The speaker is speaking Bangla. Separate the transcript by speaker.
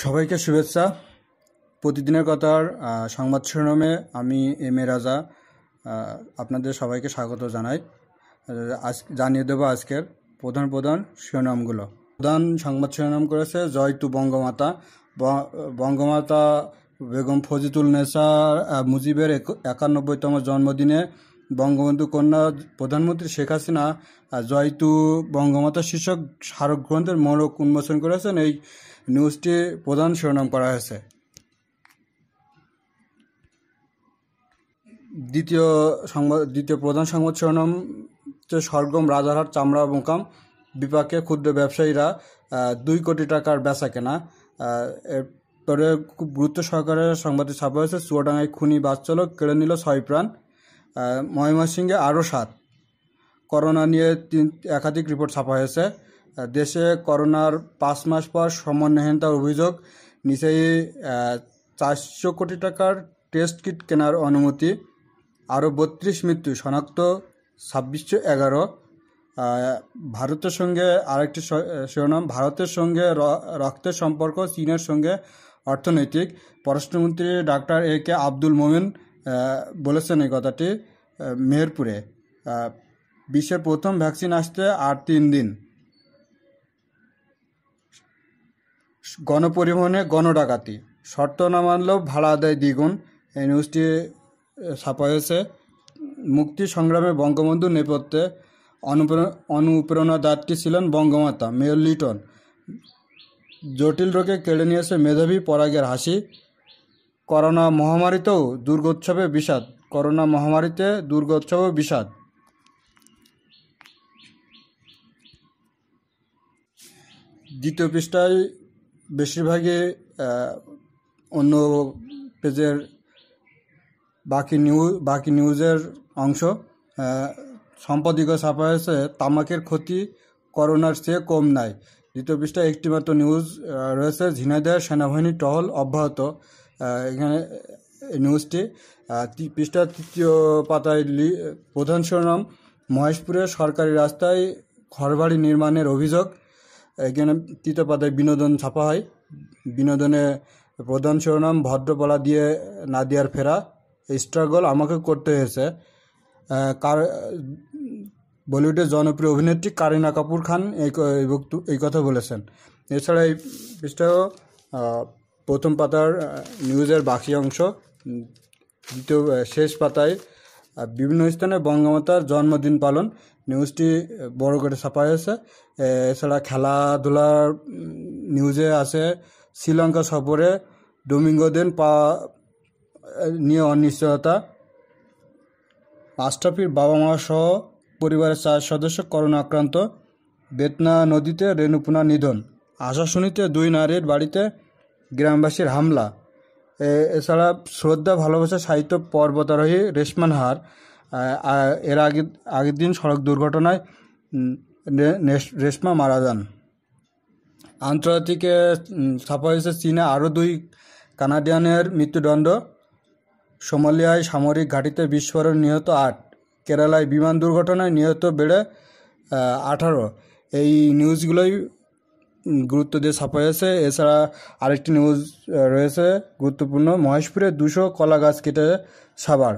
Speaker 1: সবাইকে শুভেচ্ছা প্রতিদিনের কথার সংবাদ শিরোনামে আমি এম এ রাজা আপনাদের সবাইকে স্বাগত জানাই আজ জানিয়ে দেবো আজকের প্রধান প্রধান শিরোনামগুলো প্রধান সংবাদ শিরোনাম করেছে জয়তু বঙ্গমাতা বঙ্গমাতা বেগম ফজিতুল নেসা মুজিবের একানব্বইতম জন্মদিনে বঙ্গবন্ধু কন্যা প্রধানমন্ত্রী শেখ হাসিনা জয়তু বঙ্গমাতা শীর্ষক স্মারক গ্রন্থের মোড়ক উন্মোচন করেছেন এই নিউজটি প্রধান শিরোনাম করা হয়েছে দ্বিতীয় সংবাদ দ্বিতীয় প্রধান সংবাদ শিরোনাম হচ্ছে সরগম রাজারহাট চামড়া মোকাম বিপাকে ক্ষুদ্র ব্যবসায়ীরা দুই কোটি টাকার বেচা কেনা এরপরে খুব গুরুত্ব সহকারে সংবাদটি ছাপা হয়েছে চুয়াডাঙ্গায় খুনি বাস চালক কেড়ে নিল ছয় প্রাণ ময়মনসিংহে আরও সাত করোনা নিয়ে তিন একাধিক রিপোর্ট ছাপা হয়েছে দেশে করোনার পাঁচ মাস পর সমন্বয়হীনতার অভিযোগ নিচেই চারশো কোটি টাকার টেস্ট কিট কেনার অনুমতি আরও বত্রিশ মৃত্যু শনাক্ত ছাব্বিশশো এগারো ভারতের সঙ্গে আরেকটি শিরোনাম ভারতের সঙ্গে রক্তের সম্পর্ক চীনের সঙ্গে অর্থনৈতিক পররাষ্ট্রমন্ত্রী ডাক্তার এ কে আব্দুল মোমেন বলেছেন এই কথাটি মেহেরপুরে বিশ্বের প্রথম ভ্যাকসিন আসতে আর তিন দিন গণপরিবহনে গণডাকাতি শর্ত না মানলেও ভাড়া দেয় দ্বিগুণ এই নিউজটি ছাপা হয়েছে মুক্তি সংগ্রামে বঙ্গবন্ধু নেপথ্যে অনুপ্রেরণাদাতটি ছিলেন বঙ্গমাতা মেয়র লিটন জটিল রোগে কেড়ে নিয়েছে মেধাবী পরাগের হাসি করোনা মহামারীতেও দুর্গোৎসবে বিষাদ করোনা মহামারীতে দুর্গোৎসবে বিষাদ দ্বিতীয় পৃষ্ঠায় বেশিরভাগই অন্য পেজের বাকি নিউজ বাকি নিউজের অংশ সম্পাদিক ছাপা হয়েছে তামাকের ক্ষতি করোনার চেয়ে কম নাই দ্বিতীয় পৃষ্ঠায় একটিমাত্র নিউজ রয়েছে ঝিনাইদহ সেনাবাহিনী টহল অব্যাহত এখানে নিউজটি পৃষ্ঠা তৃতীয় পাতায় প্রধান শিরোনাম মহেশপুরের সরকারি রাস্তায় ঘরবাড়ি নির্মাণের অভিযোগ এখানে তৃতীয় পাতায় বিনোদন ছাপা হয় বিনোদনে প্রধান শিরোনাম ভদ্রপলা দিয়ে নাদিয়ার ফেরা স্ট্রাগল আমাকে করতে হয়েছে কার বলিউডের জনপ্রিয় অভিনেত্রী কারিনা কাপুর খান এই কথা বলেছেন এছাড়া এই পৃষ্ঠাও প্রথম পাতার নিউজের বাকি অংশ দ্বিতীয় শেষ পাতায় বিভিন্ন স্থানে বঙ্গমাতার জন্মদিন পালন নিউজটি বড় করে ছাপা হয়েছে এছাড়া খেলাধুলার নিউজে আছে শ্রীলঙ্কা সফরে ডোমিঙ্গো দেন পা নিয়ে অনিশ্চয়তা আশরাফির বাবা মা সহ পরিবারের চার সদস্য করোনা আক্রান্ত বেতনা নদীতে রেণুপুনা নিধন আশাশুনিতে দুই নারীর বাড়িতে গ্রামবাসীর হামলা এছাড়া শ্রদ্ধা ভালোবাসা সাহিত্য পর্বতারোহী রেশমান হার এর আগে আগের দিন সড়ক দুর্ঘটনায় রেশমা মারা যান আন্তর্জাতিকে ছাপা হয়েছে চীনে আরও দুই কানাডিয়ানের মৃত্যুদণ্ড সোমালিয়ায় সামরিক ঘাটিতে বিস্ফোরণ নিহত আট কেরালায় বিমান দুর্ঘটনায় নিহত বেড়ে আঠারো এই নিউজগুলোই গুরুত্ব দিয়ে ছাপা হয়েছে এছাড়া আরেকটি নিউজ রয়েছে গুরুত্বপূর্ণ মহেশপুরে দুশো কলা গাছ কেটে সাবার